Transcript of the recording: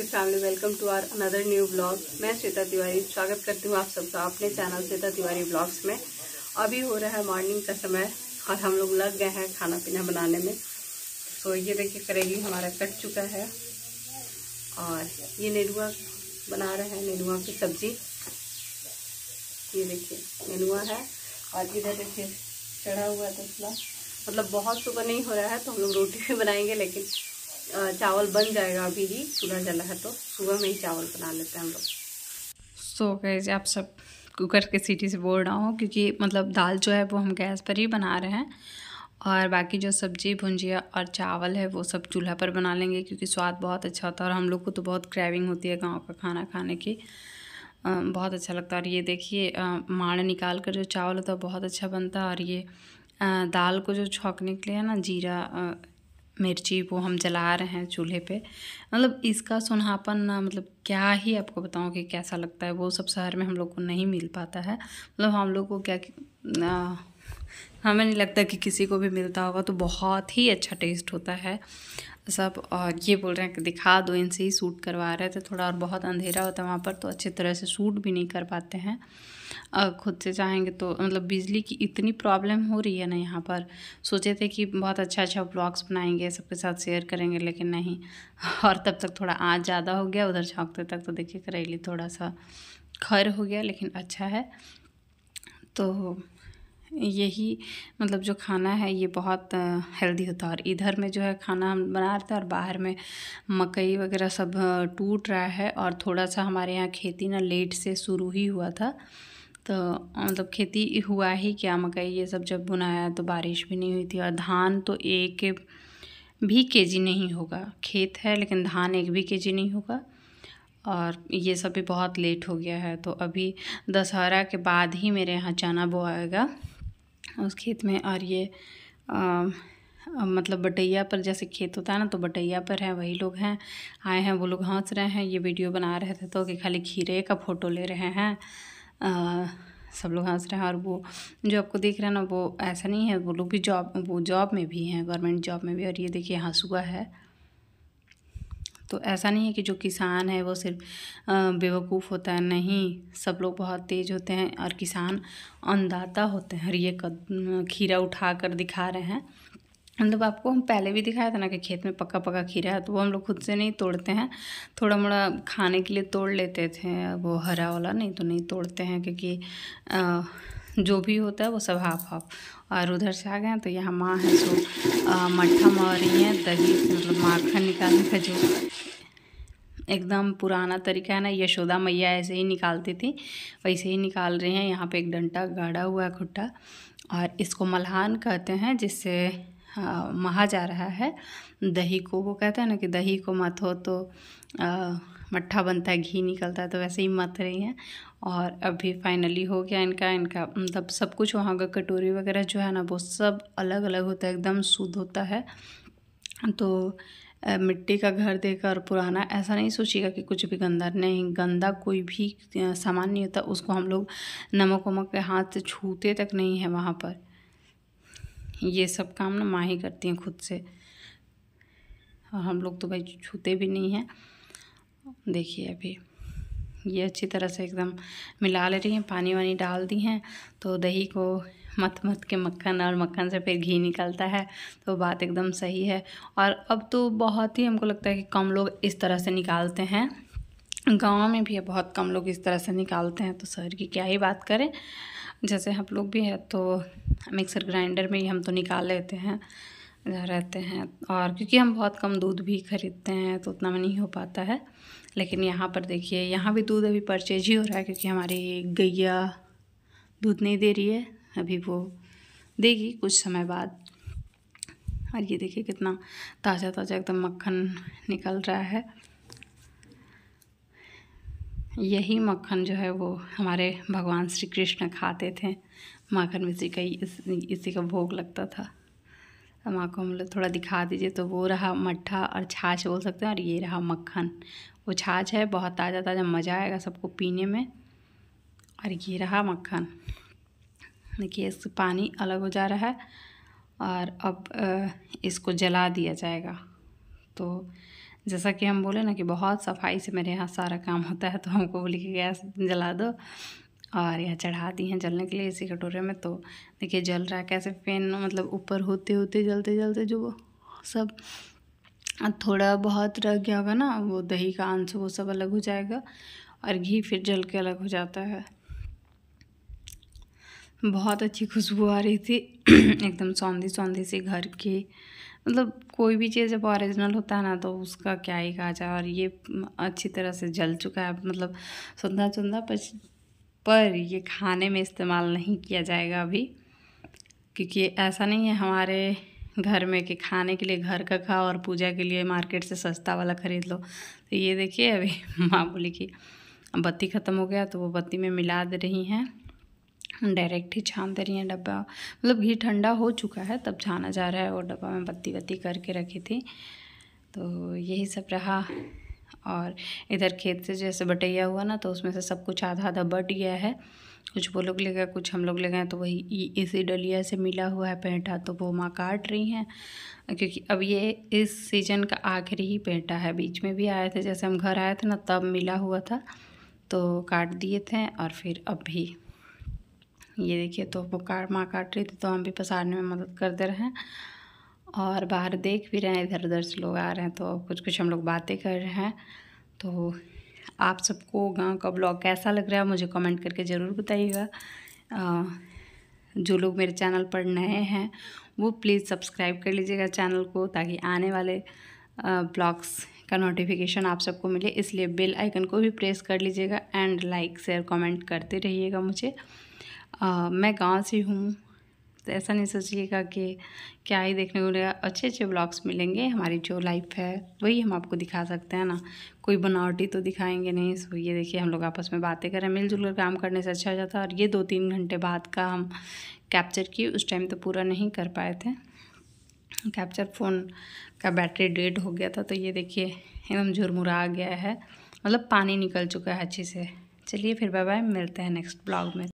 YouTube family welcome to our another new blog मैं श्वेता तिवारी स्वागत करती हूँ आप सबका अपने चैनल श्वेता तिवारी ब्लॉग्स में अभी हो रहा है मॉर्निंग का समय और हम लोग लग गए हैं खाना पीना बनाने में सो तो ये देखिए करेगी हमारा कट चुका है और ये नेनुआ बना रहे हैं नेनुआ की सब्जी ये देखिए नेनुआ है और इधर देखिए चढ़ा हुआ है तसला मतलब बहुत सुबह नहीं हो रहा है तो हम लोग रोटी भी बनाएंगे लेकिन चावल बन जाएगा अभी ही चूल्हा जला है तो सुबह में ही चावल बना लेते हैं हम लोग सो गए आप सब कुकर के सीटी से बोल रहा हूँ क्योंकि मतलब दाल जो है वो हम गैस पर ही बना रहे हैं और बाकी जो सब्जी भुंजिया और चावल है वो सब चूल्हा पर बना लेंगे क्योंकि स्वाद बहुत अच्छा होता है और हम लोग को तो बहुत क्रेविंग होती है गांव का खाना खाने की बहुत अच्छा लगता है और ये देखिए माड़ निकाल कर जो चावल होता है बहुत अच्छा बनता है और ये दाल को जो छोंकने के लिए ना जीरा मिर्ची वो हम जला रहे हैं चूल्हे पे मतलब इसका सुनहापन ना मतलब क्या ही आपको बताऊँ कि कैसा लगता है वो सब शहर में हम लोग को नहीं मिल पाता है मतलब हम लोग को क्या हमें नहीं लगता कि किसी को भी मिलता होगा तो बहुत ही अच्छा टेस्ट होता है सब और ये बोल रहे हैं कि दिखा दो इनसे ही सूट करवा रहे थे थोड़ा और बहुत अंधेरा होता है वहाँ पर तो अच्छी तरह से शूट भी नहीं कर पाते हैं खुद से चाहेंगे तो मतलब बिजली की इतनी प्रॉब्लम हो रही है ना यहाँ पर सोचे थे कि बहुत अच्छा अच्छा ब्लॉग्स बनाएंगे सबके साथ शेयर करेंगे लेकिन नहीं और तब तक थोड़ा आज ज़्यादा हो गया उधर छौकते तक तो देखिए करेली थोड़ा सा खैर हो गया लेकिन अच्छा है तो यही मतलब जो खाना है ये बहुत हेल्दी होता है और इधर में जो है खाना हम बना रहे थे और बाहर में मकई वगैरह सब टूट रहा है और थोड़ा सा हमारे यहाँ खेती ना लेट से शुरू ही हुआ था तो मतलब खेती हुआ ही क्या मकई ये सब जब बुनाया तो बारिश भी नहीं हुई थी और धान तो एक भी केजी नहीं होगा खेत है लेकिन धान एक भी केजी नहीं होगा और ये सब भी बहुत लेट हो गया है तो अभी दशहरा के बाद ही मेरे यहाँ चना बोएगा उस खेत में और ये आ, मतलब बटैया पर जैसे खेत होता है ना तो बटैया पर है वही लोग हैं आए हैं वो लोग हंस रहे हैं ये वीडियो बना रहे थे तो कि खाली खीरे का फ़ोटो ले रहे हैं आ, सब लोग हंस रहे हैं और वो जो आपको देख रहे हैं ना वो ऐसा नहीं है वो लोग भी जॉब वो जॉब में भी हैं गवर्नमेंट जॉब में भी और ये देखिए हंसुआ है तो ऐसा नहीं है कि जो किसान है वो सिर्फ बेवकूफ़ होता है नहीं सब लोग बहुत तेज़ होते हैं और किसान अनदाता होते हैं हरिये ये खीरा उठा कर दिखा रहे हैं मतलब आपको हम पहले भी दिखाया था ना कि खेत में पक्का पक्का खीरा है तो वो हम लोग खुद से नहीं तोड़ते हैं थोड़ा मोड़ा खाने के लिए तोड़ लेते थे वो हरा वाला नहीं तो नहीं तोड़ते हैं क्योंकि आ, जो भी होता है वो सब हाफ हाफ और उधर से आ गए तो यहाँ माँ है सो मट्ठा मार रही हैं दही मतलब माखन निकालने का जो एकदम पुराना तरीका है ना यशोदा मैया ऐसे ही निकालती थी वैसे ही निकाल रही हैं यहाँ पे एक डंटा गाढ़ा हुआ है खुट्टा और इसको मल्हान कहते हैं जिससे महा जा रहा है दही को वो कहते हैं ना कि दही को मत हो तो मट्ठा बनता है घी निकलता है तो वैसे ही मत रही हैं और अभी फाइनली हो गया इनका इनका मतलब सब कुछ वहाँ का कटोरी वगैरह जो है ना वो सब अलग अलग होता है एकदम शुद्ध होता है तो मिट्टी का घर देकर पुराना ऐसा नहीं सोचिएगा कि कुछ भी गंदा नहीं गंदा कोई भी सामान नहीं होता उसको हम लोग नमक वमक के हाथ से छूते तक नहीं है वहाँ पर ये सब काम ना माँ ही करती हैं खुद से और हम लोग तो भाई छूते भी नहीं हैं देखिए अभी ये अच्छी तरह से एकदम मिला ले रही हैं पानी वानी डाल दी हैं तो दही को मत मत के मक्खन और मक्खन से फिर घी निकलता है तो बात एकदम सही है और अब तो बहुत ही हमको लगता है कि कम लोग इस तरह से निकालते हैं गांव में भी बहुत कम लोग इस तरह से निकालते हैं तो शहर की क्या ही बात करें जैसे हम लोग भी है तो मिक्सर ग्राइंडर में ही हम तो निकाल लेते हैं रहते हैं और क्योंकि हम बहुत कम दूध भी खरीदते हैं तो उतना में नहीं हो पाता है लेकिन यहाँ पर देखिए यहाँ भी दूध अभी परचेज ही हो रहा है क्योंकि हमारी गैया दूध नहीं दे रही है अभी वो देगी कुछ समय बाद और ये देखिए कितना ताज़ा ताज़ा एकदम मक्खन निकल रहा है यही मक्खन जो है वो हमारे भगवान श्री कृष्ण खाते थे माखन मिश्री का इस, इसी का भोग लगता था हम आपको हम लोग थोड़ा दिखा दीजिए तो वो रहा मट्ठा और छाछ बोल सकते हैं और ये रहा मक्खन वो छाछ है बहुत ताज़ा ताज़ा मज़ा आएगा सबको पीने में और ये रहा मक्खन देखिए इससे पानी अलग हो जा रहा है और अब इसको जला दिया जाएगा तो जैसा कि हम बोले ना कि बहुत सफाई से मेरे यहाँ सारा काम होता है तो हमको बोले कि गैस जला दो और यह चढ़ा दी हैं जलने के लिए इसी कटोरे में तो देखिए जल रहा है कैसे फैन मतलब ऊपर होते होते जलते जलते जो सब थोड़ा बहुत रह गया होगा ना वो दही का आंस वो सब अलग हो जाएगा और घी फिर जल के अलग हो जाता है बहुत अच्छी खुशबू आ रही थी एकदम सौंधी सौंधी सी घर की मतलब कोई भी चीज़ जब ओरिजिनल होता है ना तो उसका क्या ही कहा जाए और ये अच्छी तरह से जल चुका है मतलब सुंदर सुंदर पर ये खाने में इस्तेमाल नहीं किया जाएगा अभी क्योंकि ऐसा नहीं है हमारे घर में कि खाने के लिए घर का खाओ और पूजा के लिए मार्केट से सस्ता वाला ख़रीद लो तो ये देखिए अभी माँ बोली कि बत्ती ख़त्म हो गया तो वो बत्ती में मिला दे रही हैं डायरेक्ट ही छान दे रही हैं डब्बा मतलब घी ठंडा हो चुका है तब छाना जा रहा है और डब्बा में बत्ती बत्ती करके रखी थी तो यही सब रहा और इधर खेत से जैसे बटैया हुआ ना तो उसमें से सब कुछ आधा आधा बट गया है कुछ वो लोग ले गए कुछ हम लोग ले गए तो वही इसी डलिया से मिला हुआ है पेंटा तो वो माँ काट रही हैं क्योंकि अब ये इस सीज़न का आखिरी ही पेंटा है बीच में भी आए थे जैसे हम घर आए थे ना तब मिला हुआ था तो काट दिए थे और फिर अब भी ये देखिए तो वो काट माँ काट रही थी तो हम भी पसारने में मदद करते रहें और बाहर देख भी रहे हैं इधर उधर से लोग आ रहे हैं तो कुछ कुछ हम लोग बातें कर रहे हैं तो आप सबको गांव का ब्लॉग कैसा लग रहा है मुझे कमेंट करके ज़रूर बताइएगा जो लोग मेरे चैनल पर नए हैं वो प्लीज़ सब्सक्राइब कर लीजिएगा चैनल को ताकि आने वाले ब्लॉग्स का नोटिफिकेशन आप सबको मिले इसलिए बेल आइकन को भी प्रेस कर लीजिएगा एंड लाइक शेयर कमेंट करते रहिएगा मुझे आ, मैं गांव से हूँ तो ऐसा नहीं सोचिएगा कि क्या ही देखने को मिलेगा अच्छे अच्छे ब्लॉग्स मिलेंगे हमारी जो लाइफ है वही हम आपको दिखा सकते हैं ना कोई बनावटी तो दिखाएंगे नहीं सो ये देखिए हम लोग आपस में बातें करें मिलजुल कर काम करने से अच्छा हो जाता और ये दो तीन घंटे बाद का हम कैप्चर किए उस टाइम तो पूरा नहीं कर पाए थे कैप्चर फ़ोन का बैटरी डेड हो गया था तो ये देखिए एकदम झुरमुरा गया है मतलब पानी निकल चुका है अच्छे से चलिए फिर बाय बाय मिलते हैं नेक्स्ट ब्लॉग में